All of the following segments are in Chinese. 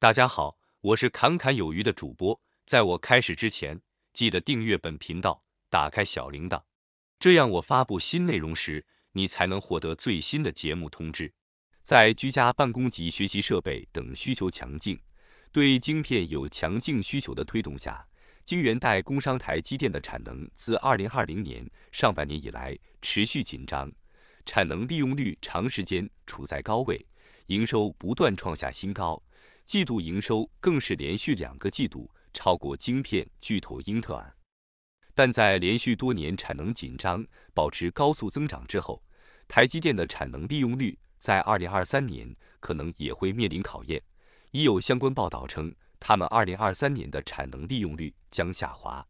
大家好，我是侃侃有余的主播。在我开始之前，记得订阅本频道，打开小铃铛，这样我发布新内容时，你才能获得最新的节目通知。在居家办公及学习设备等需求强劲、对晶片有强劲需求的推动下，晶圆代工商台积电的产能自2020年上半年以来持续紧张，产能利用率长时间处在高位，营收不断创下新高。季度营收更是连续两个季度超过晶片巨头英特尔，但在连续多年产能紧张、保持高速增长之后，台积电的产能利用率在二零二三年可能也会面临考验。已有相关报道称，他们二零二三年的产能利用率将下滑。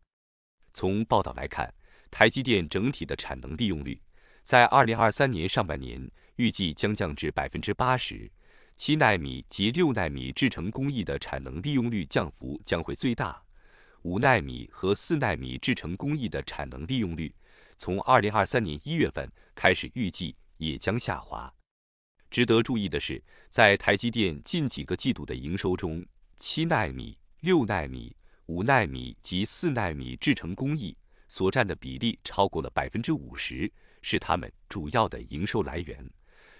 从报道来看，台积电整体的产能利用率在二零二三年上半年预计将降至百分之八十。七纳米及六纳米制程工艺的产能利用率降幅将会最大，五纳米和四纳米制程工艺的产能利用率从二零二三年一月份开始预计也将下滑。值得注意的是，在台积电近几个季度的营收中，七纳米、六纳米、五纳米及四纳米制程工艺所占的比例超过了百分之五十，是他们主要的营收来源。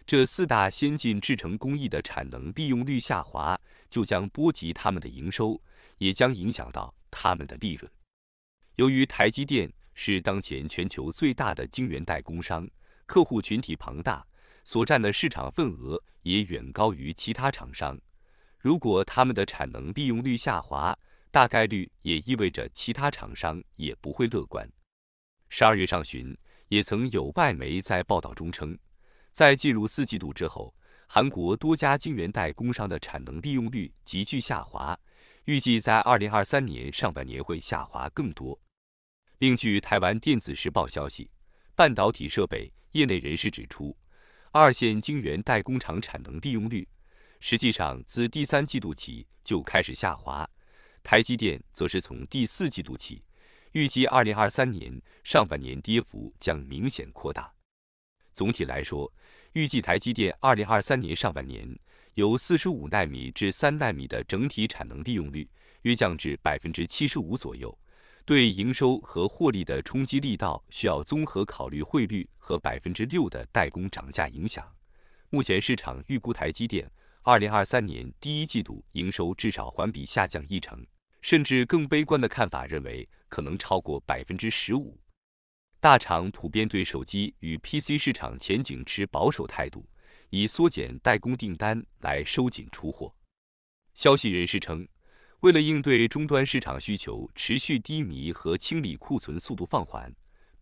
这四大先进制程工艺的产能利用率下滑，就将波及他们的营收，也将影响到他们的利润。由于台积电是当前全球最大的晶圆代工商，客户群体庞大，所占的市场份额也远高于其他厂商。如果他们的产能利用率下滑，大概率也意味着其他厂商也不会乐观。十二月上旬，也曾有外媒在报道中称。在进入四季度之后，韩国多家晶圆代工商的产能利用率急剧下滑，预计在二零二三年上半年会下滑更多。另据台湾电子时报消息，半导体设备业内人士指出，二线晶圆代工厂产能利用率实际上自第三季度起就开始下滑，台积电则是从第四季度起，预计二零二三年上半年跌幅将明显扩大。总体来说，预计台积电2023年上半年由45纳米至3纳米的整体产能利用率约降至75%左右，对营收和获利的冲击力道需要综合考虑汇率和6%的代工涨价影响。目前市场预估台积电2023年第一季度营收至少环比下降一成，甚至更悲观的看法认为可能超过15%。大厂普遍对手机与 PC 市场前景持保守态度，以缩减代工订单来收紧出货。消息人士称，为了应对终端市场需求持续低迷和清理库存速度放缓，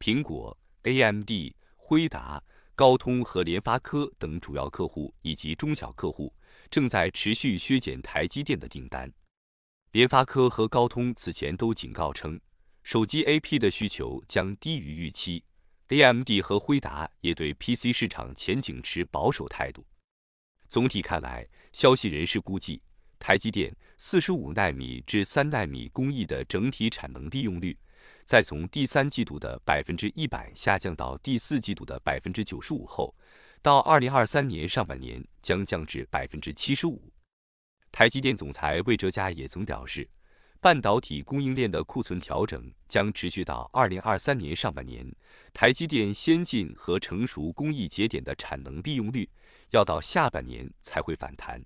苹果、AMD、辉达、高通和联发科等主要客户以及中小客户正在持续削减台积电的订单。联发科和高通此前都警告称。手机 A P 的需求将低于预期，A M D 和辉达也对 P C 市场前景持保守态度。总体看来，消息人士估计，台积电45纳米至3纳米工艺的整体产能利用率，在从第三季度的百分之一百下降到第四季度的百分之九十五后，到2023年上半年将降至百分之七十五。台积电总裁魏哲嘉也曾表示。半导体供应链的库存调整将持续到二零二三年上半年。台积电先进和成熟工艺节点的产能利用率要到下半年才会反弹。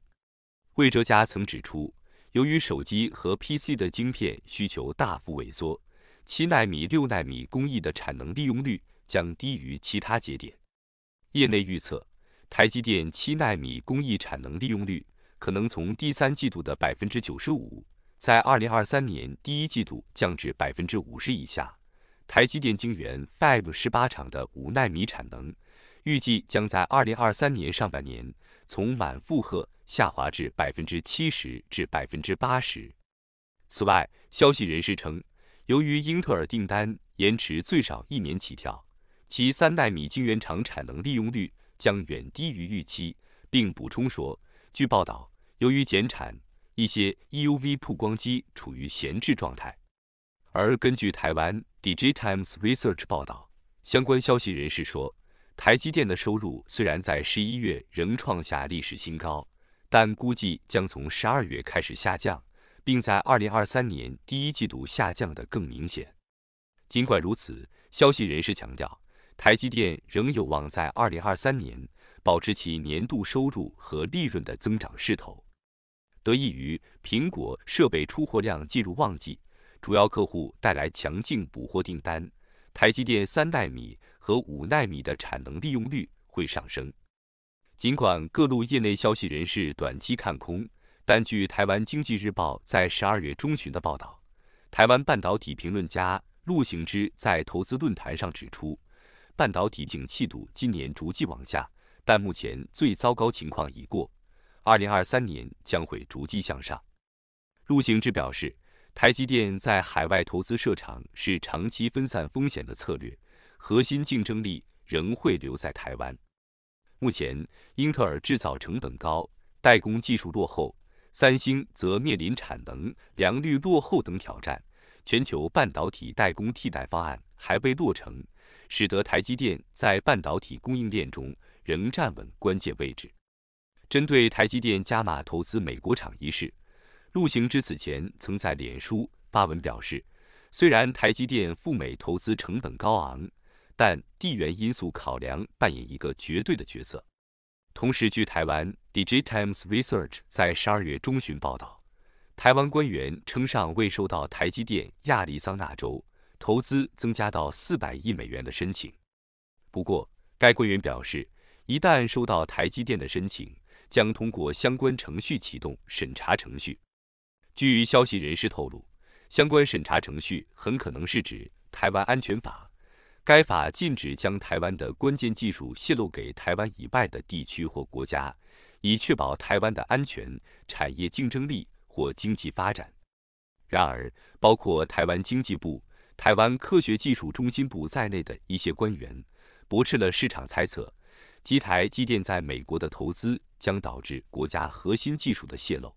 魏哲家曾指出，由于手机和 PC 的晶片需求大幅萎缩，七纳米、六纳米工艺的产能利用率将低于其他节点。业内预测，台积电七纳米工艺产能利用率可能从第三季度的百分之九十五。在二零二三年第一季度降至百分之五十以下。台积电晶圆 Fab 十八厂的五纳米产能预计将在二零二三年上半年从满负荷下滑至百分之七十至百分之八十。此外，消息人士称，由于英特尔订单延迟最少一年起跳，其三纳米晶圆厂产能利用率将远低于预期。并补充说，据报道，由于减产。一些 EUV 曝光机处于闲置状态。而根据台湾 DJ Times Research 报道，相关消息人士说，台积电的收入虽然在十一月仍创下历史新高，但估计将从十二月开始下降，并在二零二三年第一季度下降的更明显。尽管如此，消息人士强调，台积电仍有望在二零二三年保持其年度收入和利润的增长势头。得益于苹果设备出货量进入旺季，主要客户带来强劲补货订单，台积电三纳米和五纳米的产能利用率会上升。尽管各路业内消息人士短期看空，但据《台湾经济日报》在十二月中旬的报道，台湾半导体评论家陆行之在投资论坛上指出，半导体景气度今年逐季往下，但目前最糟糕情况已过。二零二三年将会逐季向上。陆行之表示，台积电在海外投资设厂是长期分散风险的策略，核心竞争力仍会留在台湾。目前，英特尔制造成本高，代工技术落后；三星则面临产能良率落后等挑战。全球半导体代工替代方案还未落成，使得台积电在半导体供应链中仍站稳关键位置。针对台积电加码投资美国厂一事，陆行之此前曾在脸书发文表示，虽然台积电赴美投资成本高昂，但地缘因素考量扮演一个绝对的角色。同时，据台湾 Digitimes Research 在十二月中旬报道，台湾官员称尚未收到台积电亚利桑那州投资增加到四百亿美元的申请。不过，该官员表示，一旦收到台积电的申请，将通过相关程序启动审查程序。据消息人士透露，相关审查程序很可能是指台湾安全法。该法禁止将台湾的关键技术泄露给台湾以外的地区或国家，以确保台湾的安全、产业竞争力或经济发展。然而，包括台湾经济部、台湾科学技术中心部在内的一些官员驳斥了市场猜测。台积电在美国的投资将导致国家核心技术的泄露。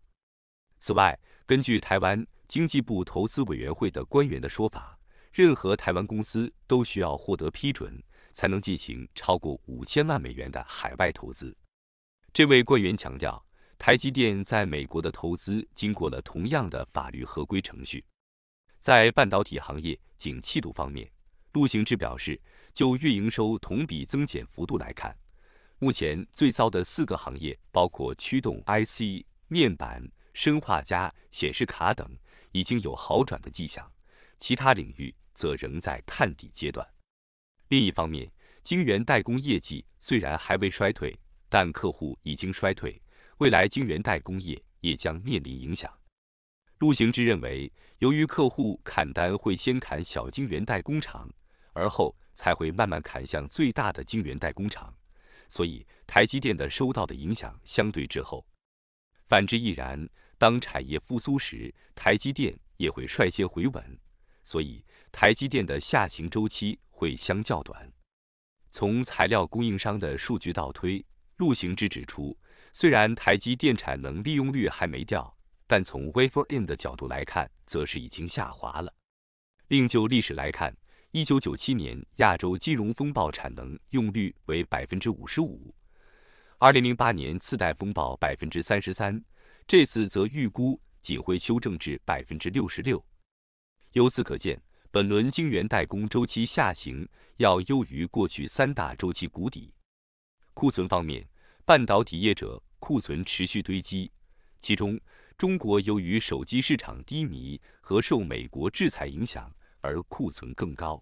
此外，根据台湾经济部投资委员会的官员的说法，任何台湾公司都需要获得批准才能进行超过五千万美元的海外投资。这位官员强调，台积电在美国的投资经过了同样的法律合规程序。在半导体行业景气度方面，陆行志表示，就月营收同比增减幅度来看，目前最糟的四个行业包括驱动 IC、面板、生化加、显示卡等，已经有好转的迹象。其他领域则仍在探底阶段。另一方面，晶圆代工业绩虽然还未衰退，但客户已经衰退，未来晶圆代工业也将面临影响。陆行之认为，由于客户砍单会先砍小晶圆代工厂，而后才会慢慢砍向最大的晶圆代工厂。所以台积电的受到的影响相对滞后，反之亦然。当产业复苏时，台积电也会率先回稳。所以台积电的下行周期会相较短。从材料供应商的数据倒推，陆行之指出，虽然台积电产能利用率还没掉，但从 wafer e n 的角度来看，则是已经下滑了。另就历史来看，一九九七年亚洲金融风暴产能用率为百分之五十五，二零零八年次贷风暴百分之三十三，这次则预估仅会修正至百分之六十六。由此可见，本轮晶圆代工周期下行要优于过去三大周期谷底。库存方面，半导体业者库存持续堆积，其中中国由于手机市场低迷和受美国制裁影响。而库存更高，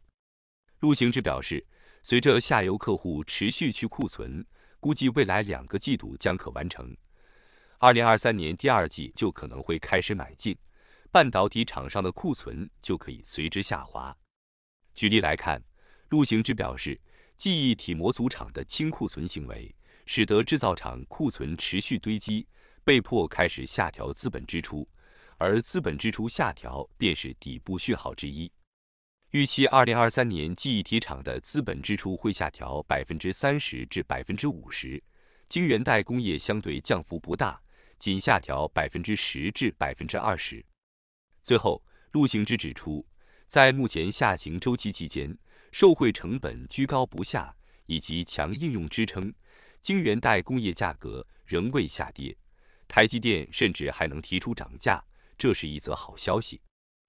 陆行之表示，随着下游客户持续去库存，估计未来两个季度将可完成。二零二三年第二季就可能会开始买进，半导体厂商的库存就可以随之下滑。举例来看，陆行之表示，记忆体模组厂的清库存行为，使得制造厂库存持续堆积，被迫开始下调资本支出，而资本支出下调便是底部讯号之一。预期二零二三年记忆体厂的资本支出会下调百分之三十至百分之五十，晶圆代工业相对降幅不大，仅下调百分之十至百分之二十。最后，陆行之指出，在目前下行周期期间，受惠成本居高不下以及强应用支撑，晶圆代工业价格仍未下跌，台积电甚至还能提出涨价，这是一则好消息。